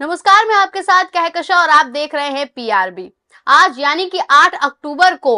नमस्कार मैं आपके साथ कहकशा और आप देख रहे हैं पीआरबी आज यानी कि 8 अक्टूबर को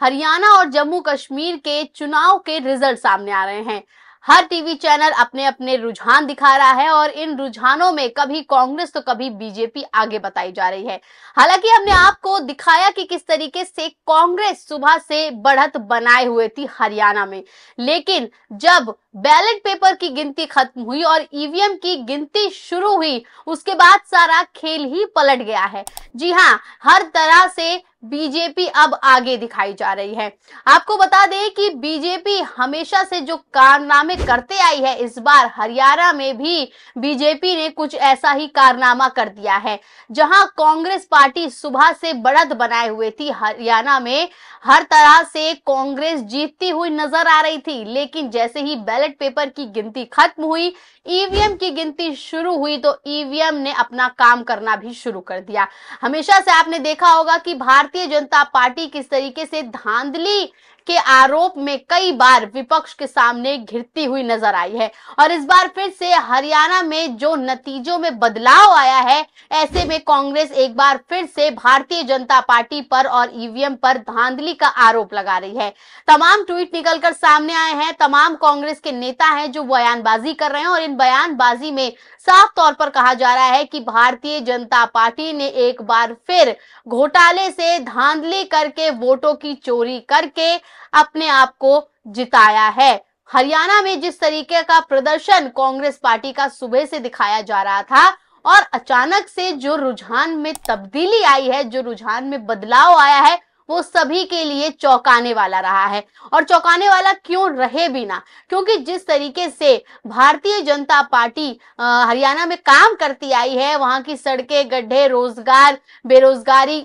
हरियाणा और जम्मू कश्मीर के चुनाव के रिजल्ट सामने आ रहे हैं हर टीवी चैनल अपने अपने रुझान दिखा रहा है और इन रुझानों में कभी कांग्रेस तो कभी बीजेपी आगे बताई जा रही है हालांकि हमने आपको दिखाया कि किस तरीके से कांग्रेस सुबह से बढ़त बनाए हुए थी हरियाणा में लेकिन जब बैलेट पेपर की गिनती खत्म हुई और ईवीएम की गिनती शुरू हुई उसके बाद सारा खेल ही पलट गया है जी हाँ हर तरह से बीजेपी अब आगे दिखाई जा रही है आपको बता दें कि बीजेपी हमेशा से जो कारनामे करते आई है इस बार हरियाणा में भी बीजेपी ने कुछ ऐसा ही कारनामा कर दिया है जहां कांग्रेस पार्टी सुबह से बढ़त बनाए हुए थी हरियाणा में हर तरह से कांग्रेस जीतती हुई नजर आ रही थी लेकिन जैसे ही बैलेट पेपर की गिनती खत्म हुई ईवीएम की गिनती शुरू हुई तो ईवीएम ने अपना काम करना भी शुरू कर दिया हमेशा से आपने देखा होगा कि भारतीय जनता पार्टी किस तरीके से धांधली के आरोप में कई बार विपक्ष के सामने घिरती हुई नजर आई है और इस बार फिर से हरियाणा में जो नतीजों में बदलाव आया है ऐसे में कांग्रेस एक बार फिर से भारतीय जनता पार्टी पर और ईवीएम पर धांधली का आरोप लगा रही है तमाम ट्वीट निकलकर सामने आए हैं तमाम कांग्रेस के नेता हैं जो बयानबाजी कर रहे हैं और इन बयानबाजी में साफ तौर पर कहा जा रहा है कि भारतीय जनता पार्टी ने एक बार फिर घोटाले से धांधली करके वोटों की चोरी करके अपने आप को जिताया है हरियाणा में जिस तरीके का प्रदर्शन कांग्रेस पार्टी का सुबह से दिखाया जा रहा था और अचानक से जो रुझान में तब्दीली आई है जो रुझान में बदलाव आया है वो सभी के लिए चौंकाने वाला रहा है और चौंकाने वाला क्यों रहे भी ना क्योंकि जिस तरीके से भारतीय जनता पार्टी हरियाणा में काम करती आई है वहां की सड़कें गड्ढे रोजगार बेरोजगारी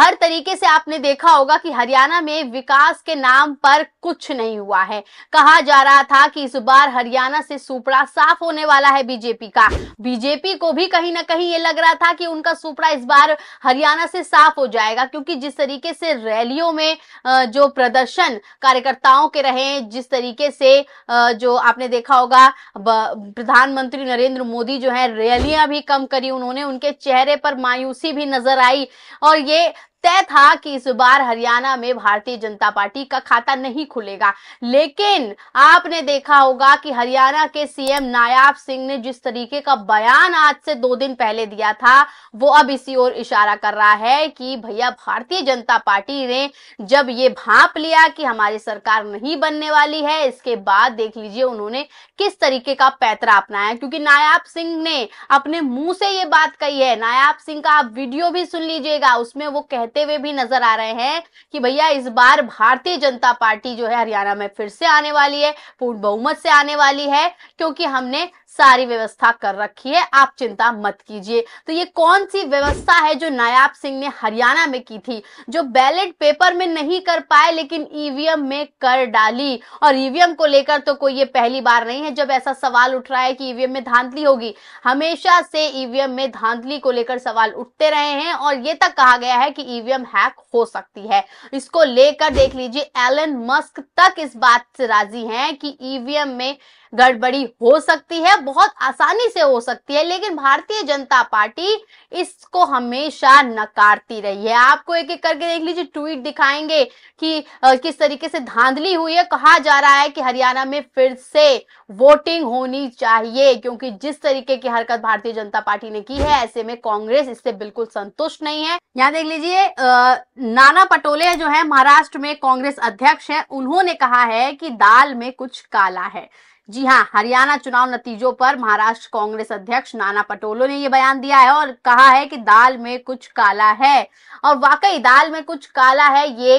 हर तरीके से आपने देखा होगा कि हरियाणा में विकास के नाम पर कुछ नहीं हुआ है कहा जा रहा था कि इस बार हरियाणा से सुपड़ा साफ होने वाला है बीजेपी का बीजेपी को भी कहीं ना कहीं ये लग रहा था कि उनका सुपड़ा इस बार हरियाणा से साफ हो जाएगा क्योंकि जिस तरीके से रैलियों में जो प्रदर्शन कार्यकर्ताओं के रहे जिस तरीके से जो आपने देखा होगा प्रधानमंत्री नरेंद्र मोदी जो है रैलियां भी कम करी उन्होंने उनके चेहरे पर मायूसी भी नजर आई और ये तय था कि इस बार हरियाणा में भारतीय जनता पार्टी का खाता नहीं खुलेगा लेकिन आपने देखा होगा कि हरियाणा के सीएम नायाब सिंह ने जिस तरीके का बयान आज से दो दिन पहले दिया था वो अब इसी ओर इशारा कर रहा है कि भैया भारतीय जनता पार्टी ने जब ये भाप लिया कि हमारी सरकार नहीं बनने वाली है इसके बाद देख लीजिए उन्होंने किस तरीके का पैतरा अपनाया क्योंकि नायाब सिंह ने अपने मुंह से ये बात कही है नायाब सिंह का आप वीडियो भी सुन लीजिएगा उसमें वो कह कहते हुए भी नजर आ रहे हैं कि भैया इस बार भारतीय जनता पार्टी जो है हरियाणा में फिर से आने वाली है पूर्ण बहुमत से आने वाली है क्योंकि हमने सारी व्यवस्था कर रखी है आप चिंता मत कीजिए तो ये कौन सी व्यवस्था है जो नायाब सिंह ने हरियाणा में की थी जो बैलेट पेपर में नहीं कर पाए लेकिन ईवीएम में कर डाली और ईवीएम को लेकर तो कोई ये पहली बार नहीं है जब ऐसा सवाल उठ रहा है कि ईवीएम में धांधली होगी हमेशा से ईवीएम में धांधली को लेकर सवाल उठते रहे हैं और ये तक कहा गया है कि ईवीएम हैक हो सकती है इसको लेकर देख लीजिए एलन मस्क तक इस बात से राजी हैं कि ईवीएम में गड़बड़ी हो सकती है बहुत आसानी से हो सकती है लेकिन भारतीय जनता पार्टी इसको हमेशा नकारती रही है आपको एक एक करके देख लीजिए ट्वीट दिखाएंगे कि किस तरीके से धांधली हुई है कहा जा रहा है कि हरियाणा में फिर से वोटिंग होनी चाहिए क्योंकि जिस तरीके की हरकत भारतीय जनता पार्टी ने की है ऐसे में कांग्रेस इससे बिल्कुल संतुष्ट नहीं है यहाँ देख लीजिए नाना पटोले जो है महाराष्ट्र में कांग्रेस अध्यक्ष है उन्होंने कहा है कि दाल में कुछ काला है जी हाँ हरियाणा चुनाव नतीजों पर महाराष्ट्र कांग्रेस अध्यक्ष नाना पटोलो ने ये बयान दिया है और कहा है कि दाल में कुछ काला है और वाकई दाल में कुछ काला है ये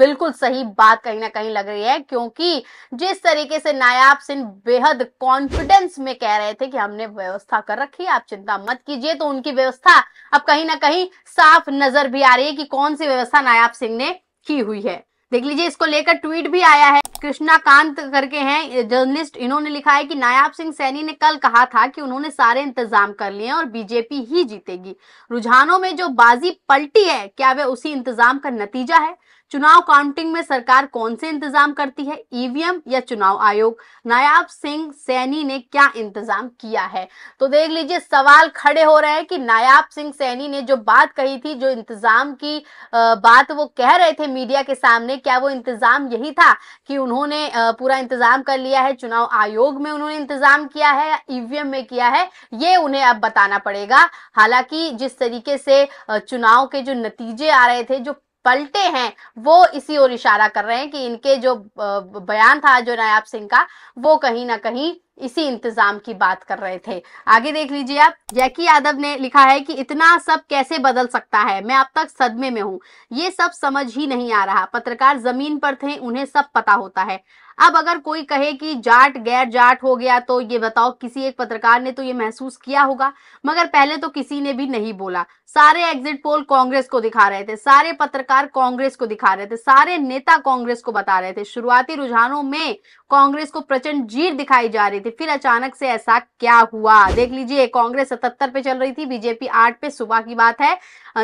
बिल्कुल सही बात कहीं ना कहीं लग रही है क्योंकि जिस तरीके से नायाब सिंह बेहद कॉन्फिडेंस में कह रहे थे कि हमने व्यवस्था कर रखी है आप चिंता मत कीजिए तो उनकी व्यवस्था अब कहीं ना कहीं साफ नजर भी आ रही है कि कौन सी व्यवस्था नायाब सिंह ने की हुई है देख लीजिए इसको लेकर ट्वीट भी आया है कृष्णा कांत करके हैं जर्नलिस्ट इन्होंने लिखा है कि नायाब सिंह सैनी ने कल कहा था कि उन्होंने सारे इंतजाम कर लिए और बीजेपी ही जीतेगी रुझानों में जो बाजी पलटी है क्या वे उसी इंतजाम का नतीजा है चुनाव काउंटिंग में सरकार कौन से इंतजाम करती है ईवीएम या चुनाव आयोग नायाब सिंह सैनी ने क्या इंतजाम किया है तो देख लीजिए सवाल खड़े हो रहे हैं कि नायाब सिंह सैनी ने जो बात कही थी जो इंतजाम की बात वो कह रहे थे मीडिया के सामने क्या वो इंतजाम यही था कि उन्होंने पूरा इंतजाम कर लिया है चुनाव आयोग में उन्होंने इंतजाम किया है ईवीएम में किया है ये उन्हें अब बताना पड़ेगा हालांकि जिस तरीके से चुनाव के जो नतीजे आ रहे थे जो पलटे हैं वो इसी ओर इशारा कर रहे हैं कि इनके जो बयान था जो नायाब सिंह का वो कहीं ना कहीं इसी इंतजाम की बात कर रहे थे आगे देख लीजिए आप जैकी यादव ने लिखा है कि इतना सब कैसे बदल सकता है मैं अब तक सदमे में हूँ ये सब समझ ही नहीं आ रहा पत्रकार जमीन पर थे उन्हें सब पता होता है अब अगर कोई कहे कि जाट गैर जाट हो गया तो ये बताओ किसी एक पत्रकार ने तो ये महसूस किया होगा मगर पहले तो किसी ने भी नहीं बोला सारे एग्जिट पोल कांग्रेस को दिखा रहे थे सारे पत्रकार कांग्रेस को दिखा रहे थे सारे नेता कांग्रेस को बता रहे थे शुरुआती रुझानों में कांग्रेस को प्रचंड जीत दिखाई जा रही थी फिर अचानक से ऐसा क्या हुआ देख लीजिए कांग्रेस सतहत्तर पे चल रही थी बीजेपी आठ पे सुबह की बात है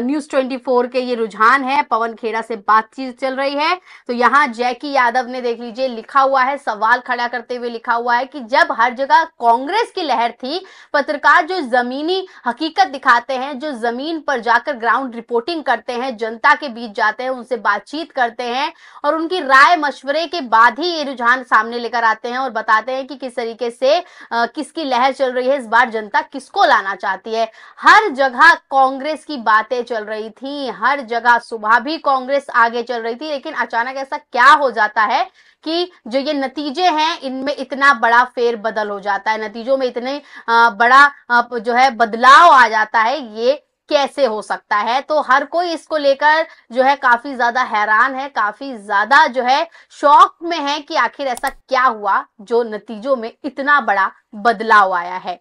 न्यूज ट्वेंटी फोर के ये रुझान है पवन खेड़ा से बातचीत चल रही है तो यहाँ जैकी यादव ने देख लीजिए लिखा लिखा हुआ है सवाल खड़ा करते हुए लिखा हुआ है कि जब हर जगह कांग्रेस की लहर थी पत्रकार जो जमीनी हकीकत दिखाते हैं जो जमीन पर जाकर ग्राउंड रिपोर्टिंग करते हैं जनता के बीच जाते हैं उनसे बातचीत करते हैं और उनकी राय मशवरे के बाद ही ये रुझान सामने लेकर आते हैं और बताते हैं कि किस तरीके से किसकी लहर चल रही है इस बार जनता किसको लाना चाहती है हर जगह कांग्रेस की बातें चल रही थी हर जगह सुबह भी कांग्रेस आगे चल रही थी लेकिन अचानक ऐसा क्या हो जाता है कि जो ये नतीजे हैं इनमें इतना बड़ा फेर बदल हो जाता है नतीजों में इतने बड़ा जो है बदलाव आ जाता है ये कैसे हो सकता है तो हर कोई इसको लेकर जो है काफी ज्यादा हैरान है काफी ज्यादा जो है शौक में है कि आखिर ऐसा क्या हुआ जो नतीजों में इतना बड़ा बदलाव आया है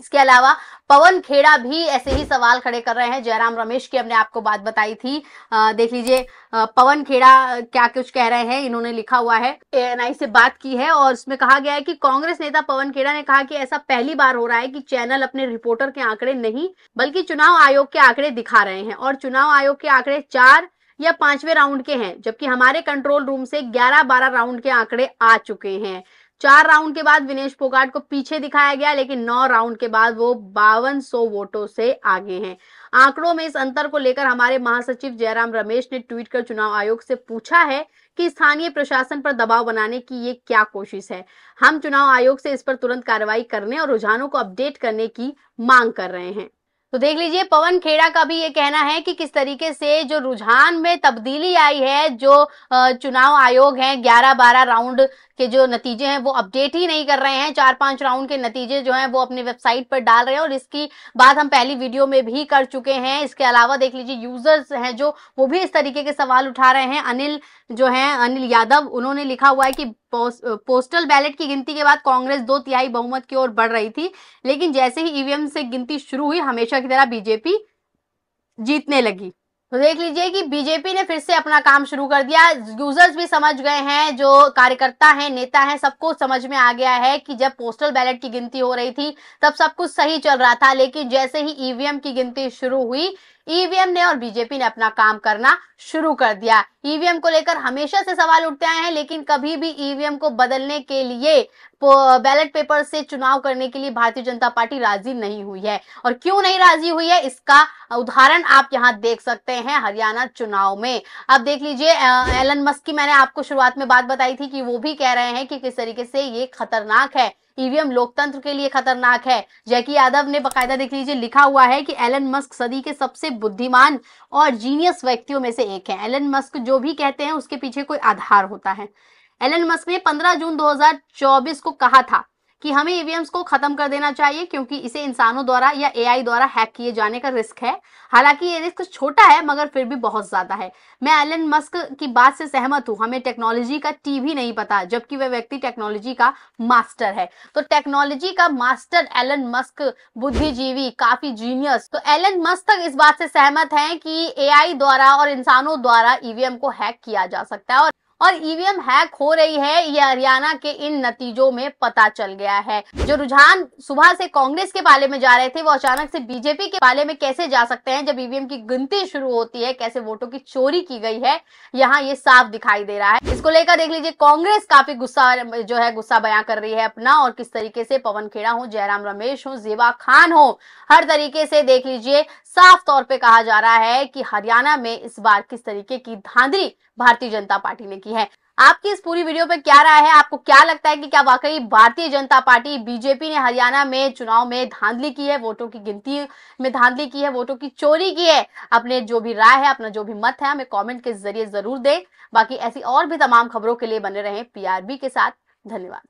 इसके अलावा पवन खेड़ा भी ऐसे ही सवाल खड़े कर रहे हैं जयराम रमेश की हमने आपको बात बताई थी आ, देख लीजिए पवन खेड़ा क्या कुछ कह रहे हैं इन्होंने लिखा हुआ है एएनआई से बात की है और उसमें कहा गया है कि कांग्रेस नेता पवन खेड़ा ने कहा कि ऐसा पहली बार हो रहा है कि चैनल अपने रिपोर्टर के आंकड़े नहीं बल्कि चुनाव आयोग के आंकड़े दिखा रहे हैं और चुनाव आयोग के आंकड़े चार या पांचवें राउंड के हैं जबकि हमारे कंट्रोल रूम से 11-12 राउंड के आंकड़े आ चुके हैं चार राउंड के बाद विनेश फोगाट को पीछे दिखाया गया लेकिन नौ राउंड के बाद वो बावन सौ वोटों से आगे हैं आंकड़ों में इस अंतर को लेकर हमारे महासचिव जयराम रमेश ने ट्वीट कर चुनाव आयोग से पूछा है कि स्थानीय प्रशासन पर दबाव बनाने की ये क्या कोशिश है हम चुनाव आयोग से इस पर तुरंत कार्रवाई करने और रुझानों को अपडेट करने की मांग कर रहे हैं तो देख लीजिए पवन खेड़ा का भी ये कहना है कि किस तरीके से जो रुझान में तब्दीली आई है जो चुनाव आयोग है 11-12 राउंड के जो नतीजे हैं वो अपडेट ही नहीं कर रहे हैं चार पांच राउंड के नतीजे जो हैं वो अपने वेबसाइट पर डाल रहे हैं और इसकी बात हम पहली वीडियो में भी कर चुके हैं इसके अलावा देख लीजिए यूजर्स हैं जो वो भी इस तरीके के सवाल उठा रहे हैं अनिल जो है अनिल यादव उन्होंने लिखा हुआ है कि पोस्टल बैलेट की गिनती के बाद कांग्रेस दो तिहाई बहुमत की ओर बढ़ रही थी लेकिन जैसे ही ईवीएम से गिनती शुरू हुई हमेशा की तरह बीजेपी जीतने लगी तो देख लीजिए कि बीजेपी ने फिर से अपना काम शुरू कर दिया यूजर्स भी समझ गए हैं जो कार्यकर्ता हैं नेता हैं सबको समझ में आ गया है कि जब पोस्टल बैलेट की गिनती हो रही थी तब सब कुछ सही चल रहा था लेकिन जैसे ही ईवीएम की गिनती शुरू हुई ईवीएम ने और बीजेपी ने अपना काम करना शुरू कर दिया ईवीएम को लेकर हमेशा से सवाल उठते आए हैं लेकिन कभी भी ईवीएम को बदलने के लिए बैलेट पेपर से चुनाव करने के लिए भारतीय जनता पार्टी राजी नहीं हुई है और क्यों नहीं राजी हुई है इसका उदाहरण आप यहाँ देख सकते हैं हरियाणा चुनाव में अब देख लीजिए एलन मस्क की मैंने आपको शुरुआत में बात बताई थी कि वो भी कह रहे हैं कि किस तरीके से ये खतरनाक है ईवीएम लोकतंत्र के लिए खतरनाक है जैकी यादव ने बकायदा देख लीजिए लिखा हुआ है कि एलन मस्क सदी के सबसे बुद्धिमान और जीनियस व्यक्तियों में से एक है एलन मस्क जो भी कहते हैं उसके पीछे कोई आधार होता है एलन मस्क ने 15 जून 2024 को कहा था कि हमें ईवीएम्स e को खत्म कर देना चाहिए क्योंकि इसे इंसानों द्वारा या एआई द्वारा हैक किए जाने का रिस्क है हालांकि ये रिस्क छोटा है मगर फिर भी बहुत ज्यादा है मैं एलन मस्क की बात से सहमत हूँ हमें टेक्नोलॉजी का टी भी नहीं पता जबकि वह व्यक्ति टेक्नोलॉजी का मास्टर है तो टेक्नोलॉजी का मास्टर एलन मस्क बुद्धिजीवी काफी जीनियस तो एलन मस्क इस बात से सहमत है कि एआई द्वारा और इंसानों द्वारा ईवीएम e को हैक किया जा सकता है और और ईवीएम हैक हो रही है ये हरियाणा के इन नतीजों में पता चल गया है जो रुझान सुबह से कांग्रेस के पाले में जा रहे थे वो अचानक से बीजेपी के पाले में कैसे जा सकते हैं जब ईवीएम की गिनती शुरू होती है कैसे वोटों की चोरी की गई है यहाँ ये साफ दिखाई दे रहा है इसको लेकर देख लीजिए कांग्रेस काफी गुस्सा जो है गुस्सा बयां कर रही है अपना और किस तरीके से पवन खेड़ा हो जयराम रमेश हो जेवा खान हो हर तरीके से देख लीजिए साफ तौर पर कहा जा रहा है कि हरियाणा में इस बार किस तरीके की धांधली भारतीय जनता पार्टी ने की है आपकी इस पूरी वीडियो पर क्या राय है आपको क्या लगता है कि क्या वाकई भारतीय जनता पार्टी बीजेपी ने हरियाणा में चुनाव में धांधली की है वोटों की गिनती में धांधली की है वोटों की चोरी की है अपने जो भी राय है अपना जो भी मत है हमें कमेंट के जरिए जरूर दें बाकी ऐसी और भी तमाम खबरों के लिए बने रहे पीआरबी के साथ धन्यवाद